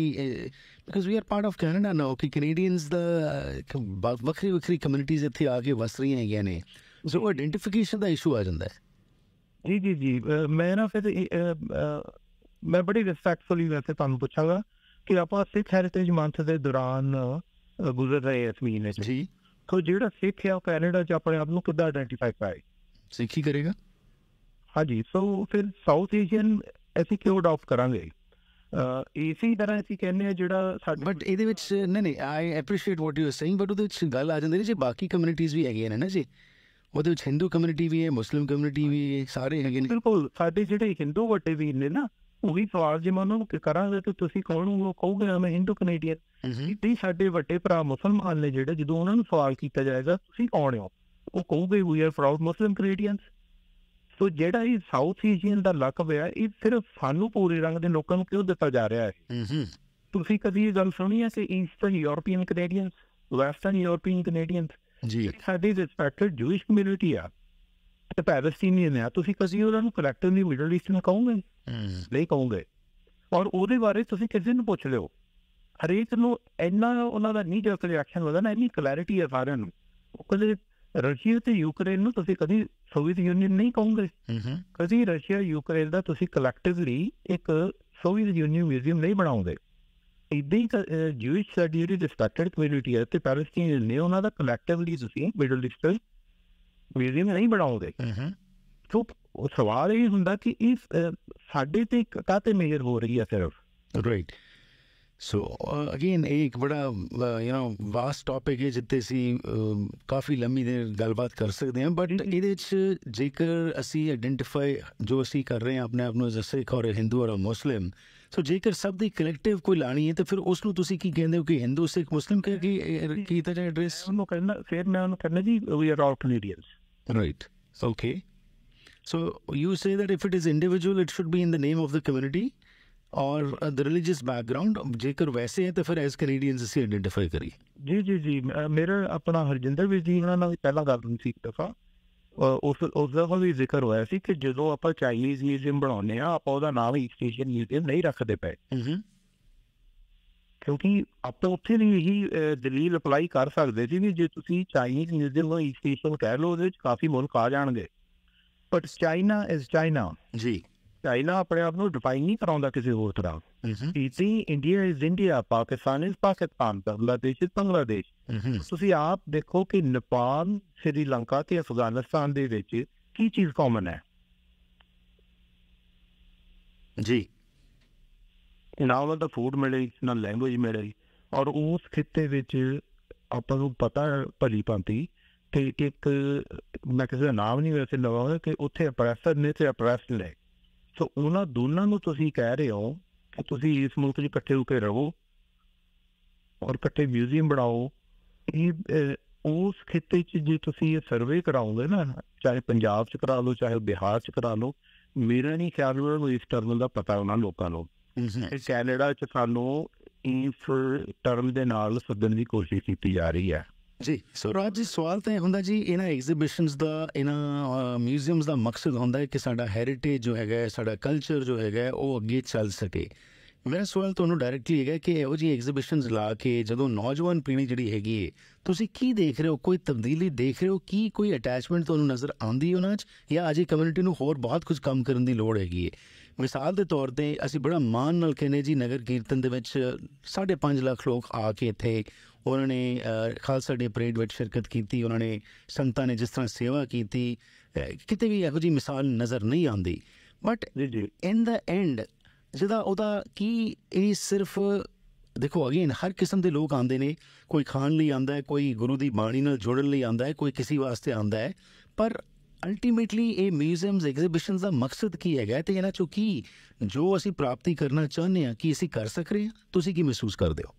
A: because we are part of Canada ਨਾ ਕਿ ਕੈਨੇਡੀਅਨਸ ਦਾ ਵੱਖਰੀ ਵੱਖਰੀ ਕਮਿਊਨਿਟੀਜ਼ ਇੱਥੇ ਆ ਕੇ ਵਸ ਰਹੀਆਂ ਹੈਗੀਆਂ ਨੇ ਸੋ ਆਇਡੈਂਟੀਫਿਕੇਸ਼ਨ ਦਾ ਇਸ਼ੂ ਆ ਜਾਂਦਾ ਹੈ ਜੀ ਜੀ ਜੀ ਮੈਂ ਨਾ ਫਿਰ
B: ਮੈਂ ਬੜੀ ਰਿਸਪੈਕਟਫੁਲੀ ਵੈਸੇ ਤੁਹਾਨੂੰ ਪੁੱਛਾਂਗਾ ਕਿ ਆਪਾਂ ਸਿੱਖ ਹੈਰੀਟੇਜ ਮੰਥ ਦੇ ਦੌਰਾਨ ਗੁਜ਼ਰ ਰਹੇ ਇਸ ਮਹੀਨੇ ਜੀ ਤੋ ਜਿਹੜਾ ਸਿੱਖ ਹੈ ਕੈਨੇਡਾ ਚ ਆਪਣੇ ਆਪ ਨੂੰ ਕਿੱਦਾਂ ਆਇਡੈਂਟੀਫਾਈ ਕਰੇ ਸਿੱਖੀ ਕਰੇਗਾ ਹਾਂਜੀ ਸੋ ਫਿਰ ਸਾਊਥ ਏਸ਼ੀਅਨ
A: ਅਸੀਂ ਕਿਉਂ ਅਡਾਪਟ ਕਰਾਂਗੇ ਇਸੇ ਤਰ੍ਹਾਂ ਅਸੀਂ ਕਹਿੰਦੇ ਆ ਜਿਹੜਾ ਸਾਡੇ ਬਟ ਇਹਦੇ ਵਿੱਚ ਨਹੀਂ ਨਹੀਂ I appreciate what you are saying but ਉਹਦੇ ਵਿੱਚ ਗੱਲ ਆ ਜਾਂਦੀ ਹੈ ਜੇ ਬਾਕੀ ਕਮਿਊਨਿਟੀਆਂ ਵੀ ਹੈਗੀਆਂ ਨੇ ਨਾ ਜੀ ਉਹਦੇ ਵਿੱਚ ਹਿੰਦੂ ਕਮਿਊਨਿਟੀ ਵੀ ਹੈ ਮੁਸਲਿਮ ਕਮਿਊਨਿਟੀ ਵੀ ਹੈ ਸਾਰੇ ਹੈਗੇ ਨੇ ਬਿਲਕੁਲ ਸਾਡੇ ਜਿਹੜੇ ਹਿੰਦੂ ਵੱਟੇ ਵੀ ਨੇ ਨਾ ਉਹੀ ਸਵਾਲ ਜੇ ਮੈਂ ਉਹਨਾਂ ਨੂੰ ਕਰਾਂਗਾ ਤੇ ਤੁਸੀਂ ਕੌਣ ਹੋ ਕਹੋਗੇ ਮੈਂ ਹਿੰਦੂ ਕੈਨੇਡੀਅਨ ਇੱਥੇ
B: ਸਾਡੇ ਵੱਟੇ ਭਰਾ ਮੁਸਲਮਾਨ ਨੇ ਜਿਹੜੇ ਜਦੋਂ ਉਹਨਾਂ ਨੂੰ ਸਵਾਲ ਕੀਤਾ ਜਾਏਗਾ ਤੁਸੀਂ ਕੌਣ ਹੋ ਉਹ ਕਹੋਗੇ we are proud Muslim Canadians so ਜਿਹੜਾ ਇਹ ਸਾਊਥ ਏਸ਼ੀਅਨ ਦਾ ਲੱਕ ਹੋਇਆ ਇਹ ਸਿਰਫ ਸਾਨੂੰ ਪੂਰੇ ਰੰਗ ਦੇ ਲੋਕਾਂ ਨੂੰ ਕਿਉਂ ਦਿੱਤਾ ਜਾ ਰਿਹਾ ਹੈ ਤੁਸੀਂ ਕਦੀ ਇਹ ਗੱਲ ਸੁਣੀ ਹੈ ਕਿ Eastern European Canadians Western European Canadians ਜੀ ਸਾਡੀ ਰਿਸਪੈਕਟਡ ਜੂਇਸ਼ ਕਮਿਊਨਿਟੀ ਆ ਤੇ ਪੈਲਸਟੀਨੀਅਨ ਆ ਤੁਸੀਂ ਕਦੀ ਉਹਨਾਂ ਨੂੰ ਕਲੈਕਟਿਵਲੀ ਮਿਡਲ ਈਸਟਰਨ ਕਹੋਗੇ ਨਹੀਂ ਕਹੋਗੇ ਔਰ ਉਹਦੇ ਬਾਰੇ ਤੁਸੀਂ ਕਿਸੇ ਨੂੰ ਪੁੱਛ ਲਿਓ ਹਰੇਕ ਨੂੰ ਇੰਨਾ ਉਹਨਾਂ ਦਾ ਨਹੀਂ ਜਰਕ ਰਿਐਕਸ਼ਨ ਹੋਦਾ ਨਾ ਇੰਨੀ ਕਲੈਰਿਟੀ ਹੈ ਸਾਰਿਆਂ ਨੂੰ ਕਦੇ ਰਸ਼ੀਆ ਤੇ ਯੂਕਰੇਨ ਨੂੰ ਤੁਸੀਂ ਕਦੀ ਯੂਨੀਅਨ ਨਹੀਂ नहीं ਹਮਮ ਕਦੀ ਰਸ਼ੀਆ ਯੂਕਰੇਨ ਦਾ ਤੁਸੀਂ ਕਲੈਕਟਿਵਲੀ ਇੱਕ ਸੋਵੀਅਤ ਯੂਨੀਅਨ ਮਿਊਜ਼ੀਅਮ ਨਹੀਂ ਬਣਾਉਂਦੇ ਇਦਾਂ ਹੀ ਜੂਇਸ਼ ਸਰਡੀਰੀ ਦੇ ਰਿਸਪੈਕਟਡ ਕਮਿਊਨਿਟੀ ਹੈ ਤੇ ਪੈਲਸਟੀਨ ਨੇ ਉਹਨਾਂ ਦਾ ਕਲੈਕਟਿਵਲੀ ਤੁਸੀਂ ਮਿਡਲ ਈਸਟ ਮਿਊਜ਼ੀਅਮ ਨਹੀਂ ਬਣਾਉਂਦੇ ਸੋ ਸਵਾਲ ਇਹ ਹੁੰਦਾ ਕਿ ਇਸ ਸਾਡੇ ਤੇ
A: ਕਾਤੇ ਮੇਜਰ ਹੋ ਰਹੀ ਹੈ ਸਿਰਫ ਰਾਈਟ ਸੋ ਅਗੇਨ ਇਹ ਇੱਕ ਬੜਾ ਯੂ نو ਵਾਸਟ ਟਾਪਿਕ ਹੈ ਜਿੱਤੇ ਸੀ ਕਾਫੀ ਲੰਮੀ ਦੇਰ ਗੱਲਬਾਤ ਕਰ ਸਕਦੇ ਹਾਂ ਬਟ ਇਹਦੇ ਵਿੱਚ ਜੇਕਰ ਅਸੀਂ ਆਇਡੈਂਟੀਫਾਈ ਜੋ ਅਸੀਂ ਕਰ ਰਹੇ ਹਾਂ ਆਪਣੇ ਆਪ ਨੂੰ ਜਿਵੇਂ ਇੱਕ ਔਰ ਹਿੰਦੂ ਔਰ ਮੁਸਲਿਮ ਸੋ ਜੇਕਰ ਸਭ ਦੀ ਕਲੈਕਟਿਵ ਕੋਈ ਲਾਣੀ ਹੈ ਤਾਂ ਫਿਰ ਉਸ ਨੂੰ ਤੁਸੀਂ ਕੀ ਕਹਿੰਦੇ ਹੋ ਕਿ ਹਿੰਦੂ ਸਿੱਖ ਮੁਸਲਿਮ ਕਿ ਕੀ ਤਾਂ ਐਡਰੈਸ ਉਹਨੂੰ ਕਹਿੰਦਾ ਫਿਰ ਮੈਂ ਉਹਨੂੰ ਕਹਿੰਦਾ ਜੀ we are all Canadians right okay so you say that if it is individual it should be in the name of the community or other religious background ਜੇਕਰ ਵੈਸੇ ਹੈ ਤਾਂ ਫਿਰ ਐਸ ਕੈਨੇਡੀਅਨਸ ਅਸੀਂ ਆਇਡੈਂਟੀਫਾਈ ਕਰੀ
B: ਜੀ ਜੀ ਜੀ ਮੇਰਾ ਆਪਣਾ ਹਰਜਿੰਦਰ ਵੀ ਜੀ ਉਹਨਾਂ ਨਾਲ ਪਹਿਲਾਂ ਗੱਲ ਨਹੀਂ ਸੀ ਤਫਾ ਦਫਾ ਉਸ ਉਸ ਦਾ ਵੀ ਜ਼ਿਕਰ ਹੋਇਆ ਸੀ ਕਿ ਜਦੋਂ ਆਪਾਂ ਚਾਈਨੀਜ਼ ਮਿਊਜ਼ੀਅਮ ਬਣਾਉਂਦੇ ਆ ਆਪਾਂ ਉਹਦਾ ਨਾਮ ਈਸਟ ਸਟੇਸ਼ਨ ਮਿਊਜ਼ੀਅਮ ਨਹੀਂ ਰੱਖਦੇ ਪਏ ਕਿਉਂਕਿ ਆਪਾਂ ਉੱਥੇ ਨਹੀਂ ਇਹ ਦਲੀਲ ਅਪਲਾਈ ਕਰ ਸਕਦੇ ਸੀ ਵੀ ਜੇ ਤੁਸੀਂ ਚਾਈਨੀਜ਼ ਮਿਊਜ਼ੀਅਮ ਨੂੰ ਇੱਕ ਸਟੇਸ਼ਨ ਕਹਿ ਲਓ ਉਹਦੇ ਵਿੱਚ ਕਾਫੀ ਮੁਲਕ ਆ ਜਾਣਗੇ ਬਟ ਚਾਈਨਾ ਇਜ਼ ਚਾਈਨਾ ਜੀ ਚਾਈਨਾ ਆਪਣੇ ਆਪ ਨੂੰ ਡਿਫਾਈਨ ਨਹੀਂ ਕਰਾਉਂਦਾ ਕਿਸੇ ਹੋਰ ਤਰ੍ਹਾਂ ਇਤੀ India is India Pakistan is Pakistan Bangladesh is Bangladesh ਤੁਸੀਂ ਆਪ ਦੇਖੋ ਕਿ ਨੇਪਾਲ ਸ਼੍ਰੀਲੰਕਾ ਤੇ ਅਫਗਾਨਿਸਤਾਨ ਦੇ ਵਿੱਚ ਕੀ ਚੀਜ਼ ਕਾਮਨ ਹੈ ਜੀ ਨਾ ਉਹਨਾਂ ਦਾ ਫੂਡ ਮਿਲੇ ਨਾ ਲੈਂਗੁਏਜ ਮਿਲੇ ਔਰ ਉਸ ਖਿੱਤੇ ਵਿੱਚ ਆਪਾਂ ਨੂੰ ਪਤਾ ਭਲੀ ਭਾਂਤੀ ਕਿ ਇੱਕ ਮੈਂ ਕਿਸੇ ਦਾ ਨਾਮ ਨਹੀਂ ਵੈਸੇ ਲਵਾਉਂਦਾ ਕਿ ਉੱਥੇ ਅਪਰੈਸਰ ਨੇ ਤੇ ਅਪਰੈਸਡ ਨੇ ਸੋ ਉਹਨਾਂ ਦੋਨਾਂ ਨੂੰ ਤੁਸੀਂ ਕਹਿ ਰਹੇ ਹੋ ਕਿ ਤੁਸੀਂ ਇਸ ਮੁਲਕ 'ਚ ਇਕੱਠੇ ਹੋ ਕੇ ਰਹੋ ਔਰ ਇਕੱਠੇ ਮਿਊਜ਼ੀਅਮ ਬਣਾਓ ਇਹ ਉਸ ਖੇਤੇ 'ਚ ਜੇ ਤੁਸੀਂ ਇਹ ਸਰਵੇ ਕਰਾਉਂਦੇ ਨਾ ਚਾਹੇ ਪੰਜਾਬ 'ਚ ਕਰਾ ਲਓ ਚਾਹੇ ਬਿਹਾਰ 'ਚ ਕਰਾ ਲਓ ਮੇਰਾ ਨਹੀਂ ਖਿਆਲ ਉਹਨਾਂ ਇਸ ਟਰਮ ਦਾ ਪਤਾ ਉਹਨਾਂ ਲੋਕਾਂ ਨੂੰ ਕੈਨੇਡਾ 'ਚ ਸਾਨੂੰ ਇਨਫਰ ਟਰਮ ਦੇ ਨਾਲ ਸੱਦਣ ਦੀ ਕੋਸ਼ਿਸ਼ ਕੀਤੀ ਜਾ ਰਹੀ ਹੈ ਜੀ ਸੋ ਰਾਜ
A: ਜੀ ਸਵਾਲ ਤਾਂ ਹੁੰਦਾ ਜੀ ਇਹਨਾਂ ਐਗਜ਼ੀਬਿਸ਼ਨਸ ਦਾ ਇਹਨਾਂ ਮਿਊਜ਼ੀਅਮਸ ਦਾ ਮਕਸਦ ਹੁੰਦਾ ਹੈ ਕਿ ਸਾਡਾ ਹੈਰੀਟੇਜ ਜੋ ਹੈਗਾ ਸਾਡਾ ਕਲਚਰ ਜੋ ਹੈਗਾ ਉਹ ਅੱਗੇ ਚੱਲ ਸਕੇ ਮੇਰਾ ਸਵਾਲ ਤੁਹਾਨੂੰ ਡਾਇਰੈਕਟਲੀ ਹੈਗਾ ਕਿ ਇਹੋ ਜੀ ਐਗਜ਼ੀਬਿਸ਼ਨਸ ਲਾ ਕੇ ਜਦੋਂ ਨੌਜਵਾਨ ਪੀੜ੍ਹੀ ਜਿਹੜੀ ਹੈਗੀ ਹੈ ਤੁਸੀਂ ਕੀ ਦੇਖ ਰਹੇ ਹੋ ਕੋਈ ਤਬਦੀਲੀ ਦੇਖ ਰਹੇ ਹੋ ਕੀ ਕੋਈ ਅਟੈਚਮੈਂਟ ਤੁਹਾਨੂੰ ਨਜ਼ਰ ਆਉਂਦੀ ਉਹਨਾਂ 'ਚ ਜਾਂ ਅਜੇ ਕਮਿਊਨਿਟੀ ਨੂੰ ਹੋਰ ਬਹੁਤ ਕੁਝ ਕੰਮ ਕਰਨ ਦੀ ਲੋੜ ਹੈਗੀ ਹੈ ਮਿਸਾਲ ਦੇ ਤੌਰ ਤੇ ਅਸੀਂ ਬੜਾ ਮਾਣ ਨਾਲ ਕਹਿੰਦੇ ਜੀ ਨਗਰ ਕੀਰਤਨ ਦੇ ਵਿੱਚ 5.5 ਲੱਖ ਲੋਕ ਆ ਕੇ ਇੱਥੇ ਉਹਨਾਂ ਨੇ ਖਾਲਸਾ ਡੇ ਪਰੇਡ ਵਿੱਚ ਸ਼ਿਰਕਤ ਕੀਤੀ ਉਹਨਾਂ ਨੇ ਸੰਤਾਂ ਨੇ ਜਿਸ ਤਰ੍ਹਾਂ ਸੇਵਾ ਕੀਤੀ ਕਿਤੇ ਵੀ ਇਹੋ ਜੀ ਮਿਸਾਲ ਨਜ਼ਰ ਨਹੀਂ ਆਉਂਦੀ ਬਟ ਇਨ ਦਾ ਐਂਡ ਜਿਹਦਾ ਉਹਦਾ ਕੀ ਇਹ ਸਿਰਫ ਦੇਖੋ ਅਗੇਨ ਹਰ ਕਿਸਮ ਦੇ ਲੋਕ ਆਉਂਦੇ ਨੇ ਕੋਈ ਖਾਣ ਲਈ ਆਂਦਾ ਹੈ ਕੋਈ ਗੁਰੂ ਦੀ ਬਾਣੀ ਨਾਲ ਜੁੜਨ ਲਈ ਆਂਦਾ ਹੈ ਕੋਈ ਕਿਸੇ ਵਾਸਤੇ ਆਂਦਾ ਹੈ ਪਰ ਅਲਟੀਮੇਟਲੀ ਇਹ ਮਿਊਜ਼ੀਅਮਸ ਐਗਜ਼ੀਬਿਸ਼ਨਸ ਦਾ ਮਕਸਦ ਕੀ ਹੈਗਾ ਤੇ ਇਹਨਾਂ ਚੋਂ ਕੀ ਜੋ ਅਸੀਂ ਪ੍ਰਾਪਤੀ ਕਰਨਾ ਚਾਹੁੰਦੇ ਹਾਂ ਕੀ ਅਸੀਂ ਕਰ ਸਕ ਰਹੇ ਹਾਂ ਤੁਸੀਂ ਕੀ ਮਹਿਸੂਸ ਕਰਦੇ ਹੋ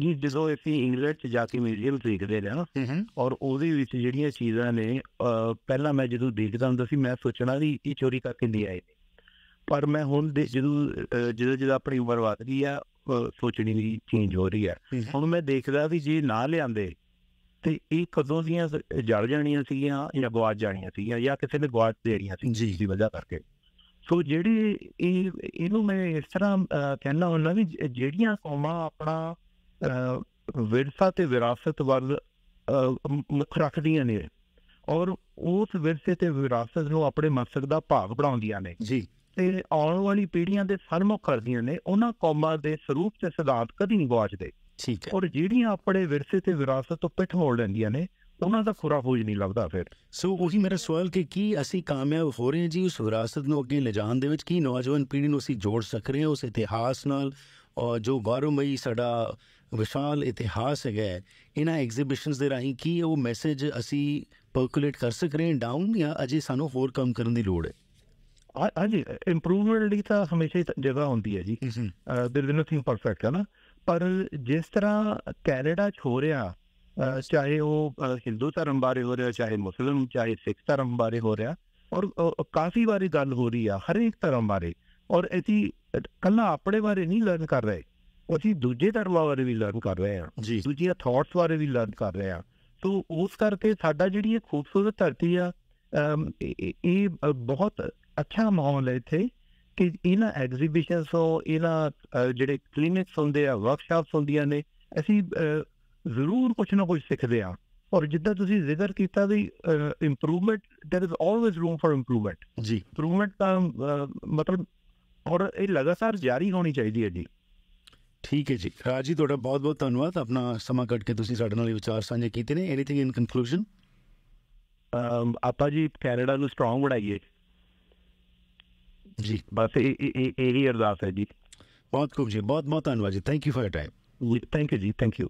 B: ਜੀ ਜਦੋਂ ਅਸੀਂ ਇੰਗਲੈਂਡ 'ਚ ਜਾ ਕੇ ਮਿਊਜ਼ੀਅਮ ਦੇਖਦੇ ਰਹੇ ਹਾਂ ਔਰ ਉਹਦੇ ਵਿੱਚ ਜਿਹੜੀਆਂ ਚੀਜ਼ਾਂ ਨੇ ਪਹਿਲਾਂ ਮੈਂ ਜਦੋਂ ਦੇਖਦਾ ਹੁੰਦਾ ਸੀ ਮੈਂ ਸੋਚਣਾ ਸੀ ਇਹ ਚੋਰੀ ਕਰਕੇ ਨਹੀਂ ਆਏ ਪਰ ਮੈਂ ਹੁਣ ਜਦੋਂ ਜਦੋਂ ਜਦੋਂ ਆਪਣੀ ਉਮਰ ਵਧ ਰਹੀ ਆ ਸੋਚਣੀ ਵੀ ਚੇਂਜ ਹੋ ਰਹੀ ਆ ਹੁਣ ਮੈਂ ਦੇਖਦਾ ਵੀ ਜੇ ਨਾ ਲਿਆਂਦੇ ਤੇ ਇਹ ਕਦੋਂ ਦੀਆਂ ਜੜ ਜਾਣੀਆਂ ਸੀਗੀਆਂ ਜਾਂ ਗਵਾਚ ਜਾਣੀਆਂ ਸੀਗੀਆਂ ਜਾਂ ਕਿਸੇ ਨੇ ਗਵਾਚ ਦੇਣੀਆਂ ਸੀ ਜੀ ਦੀ ਵਜ੍ਹਾ ਕਰਕੇ ਸੋ ਜਿਹੜੀ ਇਹ ਇਹਨੂੰ ਮੈਂ ਇਸ ਤਰ੍ਹਾਂ ਕਹਿਣਾ ਹੁੰਦਾ ਵੀ ਜਿਹੜੀਆਂ ਕੌਮਾਂ ਆਪਣਾ ਵਿਰਸਾ ਤੇ ਵਿਰਾਸਤ ਵੱਲ ਮੁੱਖ ਰੱਖਦੀਆਂ ਨੇ ਔਰ ਉਸ ਵਿਰਸੇ ਤੇ ਵਿਰਾਸਤ ਨੂੰ ਆਪਣੇ ਮਕਸਦ ਦਾ ਭਾਗ ਬਣਾਉਂਦੀਆਂ ਨੇ ਜੀ ਤੇ ਆਉਣ ਵਾਲੀ ਪੀੜ੍ਹੀਆਂ ਦੇ ਸਰਮੁਖ ਕਰਦੀਆਂ ਨੇ ਉਹਨਾਂ ਕੌਮਾਂ ਦੇ ਸਰੂਪ ਤੇ ਸਿਧਾਂਤ ਕਦੀ ਨਹੀਂ ਗਵਾਚਦੇ
A: ਠੀਕ ਹੈ ਔਰ ਜਿਹੜੀਆਂ ਆਪਣੇ ਵਿਰਸੇ ਤੇ ਵਿਰਾਸਤ ਤੋਂ ਪਿੱਠ ਮੋੜ ਲੈਂਦੀਆਂ ਨੇ ਉਹਨਾਂ ਦਾ ਖੁਰਾ ਹੋਈ ਨਹੀਂ ਲੱਗਦਾ ਫਿਰ ਸੋ ਉਹੀ ਮੇਰਾ ਸਵਾਲ ਕਿ ਕੀ ਅਸੀਂ ਕਾਮਯਾਬ ਹੋ ਰਹੇ ਹਾਂ ਜੀ ਉਸ ਵਿਰਾਸਤ ਨੂੰ ਅੱਗੇ ਲਿਜਾਣ ਦੇ ਵਿੱਚ ਕੀ ਨੌਜਵਾਨ ਪੀੜ੍ਹੀ ਨੂੰ ਅਸੀਂ ਜੋੜ ਸਕ ਰਹੇ ਹਾਂ ਉਸ ਇਤਿਹਾਸ ਨਾਲ ਔਰ ਜੋ ਗੌਰਵਮਈ ਸਾਡਾ ਵਿਸ਼ਾਲ ਇਤਿਹਾਸ ਹੈਗਾ ਇਹਨਾਂ ਐਗਜ਼ੀਬਿਸ਼ਨਸ ਦੇ ਰਾਹੀਂ ਕੀ ਉਹ ਮੈਸੇਜ ਅਸੀਂ ਪਰਕੂਲੇਟ ਕਰ ਸਕ ਰਹੇ ਹਾਂ ਡਾਊਨ ਜਾਂ ਅਜੇ ਸਾਨੂੰ ਹੋਰ ਕੰਮ ਕਰਨ ਦੀ ਲੋੜ ਹੈ ਹਾਂ ਜੀ ਇੰਪਰੂਵਮੈਂਟ ਲਈ ਤਾਂ ਹਮੇਸ਼ਾ ਹੀ ਜਗ੍ਹਾ ਹੁੰਦੀ ਹੈ ਜੀ ਦਿਲ ਦਿਨ ਅਸੀਂ ਪਰਫੈਕਟ ਹੈ ਨਾ ਪਰ
B: ਜਿਸ ਤਰ੍ਹਾਂ ਕੈਨੇਡਾ 'ਚ ਹੋ ਰਿਹਾ ਚਾਹੇ ਉਹ ਹਿੰਦੂ ਧਰਮ ਬਾਰੇ ਹੋ ਰਿਹਾ ਚਾਹੇ ਮੁਸਲਮਾਨ ਚਾਹੇ ਸਿੱਖ ਧਰਮ ਬਾਰੇ ਹੋ ਰਿਹਾ ਔਰ ਕਾਫੀ ਵਾਰੀ ਗੱਲ ਹੋ ਰਹੀ ਆ ਹਰ ਇੱਕ ਧਰਮ ਬਾਰੇ ਔਰ ਅਸੀਂ ਕੱਲਾ ਆਪਣੇ ਬਾਰੇ ਨਹੀਂ ਲਰਨ ਕਰ ਰਹੇ ਅਸੀਂ ਦੂਜੇ ਧਰਮਾਂ ਬਾਰੇ ਵੀ ਲਰਨ ਕਰ ਰਹੇ ਆ ਦੂਜੀਆਂ ਥਾਟਸ ਬਾਰੇ ਵੀ ਲਰਨ ਕਰ ਰਹੇ ਆ ਸੋ ਉਸ ਕਰਕੇ ਸਾਡਾ ਜਿਹੜੀ ਇਹ ਖੂਬਸੂਰਤ ਧਰਤੀ ਆ ਇਹ ਬਹੁਤ ਅੱਛਾ ਮਾਹੌਲ ਹੈ ਇੱਥੇ ਕਿ ਇਹਨਾਂ ਐਗਜ਼ੀਬਿਸ਼ਨਸ ਹੋ ਇਹਨਾਂ ਜਿਹੜੇ ਕਲੀਨਿਕਸ ਹੁੰਦੇ ਆ ਵਰਕਸ਼ਾਪਸ ਹੁੰਦੀਆਂ ਨੇ ਅਸੀਂ ਜ਼ਰੂਰ ਕੁਝ ਨਾ ਕੁਝ ਸਿੱਖਦੇ ਆ ਔਰ ਜਿੱਦਾਂ ਤੁਸੀਂ ਜ਼ਿਕਰ ਕੀਤਾ ਵੀ improvement there is always room for improvement ਜੀ ਇੰਪਰੂਵਮੈਂਟ ਦਾ
A: ਮਤਲਬ ਔਰ ਇਹ ਲਗਾਤਾਰ ਜਾਰੀ ਹੋਣੀ ਚਾਹੀਦੀ ਹੈ ਜੀ ਠੀਕ ਹੈ ਜੀ ਰਾਜੀ ਤੁਹਾਡਾ ਬਹੁਤ ਬਹੁਤ ਧੰਨਵਾਦ ਆਪਣਾ ਸਮਾਂ ਕੱਟ ਕੇ ਤੁਸੀਂ ਸਾਡੇ ਨਾਲ ਵਿਚਾਰ ਸਾਂਝੇ ਕੀਤੇ ਨੇ ਐਨੀਥਿੰਗ ਇਨ ਕਨਕਲੂਜਨ ਆਪਾ ਜੀ ਕੈਨੇਡਾ ਨੂੰ ਸਟਰੋਂਗ ਬਣਾਈਏ ਜੀ ਬਸ ਇਹ ਇਹ ਅਰਦਾਸ ਹੈ ਜੀ ਬਹੁਤ ਖੂਬ ਜੀ ਬਹੁਤ ਬਹੁਤ ਧੰਨਵਾਦ ਜੀ thank you for your time thank you ਜੀ ਥੈਂਕ ਯੂ